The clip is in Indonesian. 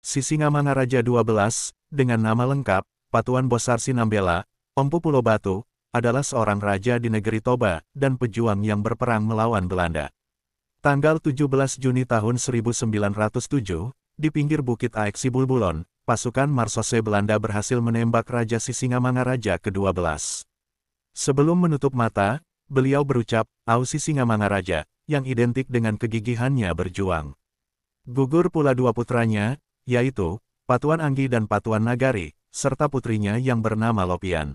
Sisingamangaraja 12, dengan nama lengkap, Patuan Bosar Sinambela, Ompu Pulau Batu, adalah seorang raja di negeri Toba dan pejuang yang berperang melawan Belanda. Tanggal 17 Juni tahun 1907, di pinggir Bukit Aeksi Bulbulon, pasukan Marsose Belanda berhasil menembak Raja Sisingamangaraja ke-12. Sebelum menutup mata, beliau berucap, Au Sisingamangaraja, yang identik dengan kegigihannya berjuang. Gugur pula dua putranya, yaitu Patuan Anggi dan Patuan Nagari, serta putrinya yang bernama Lopian.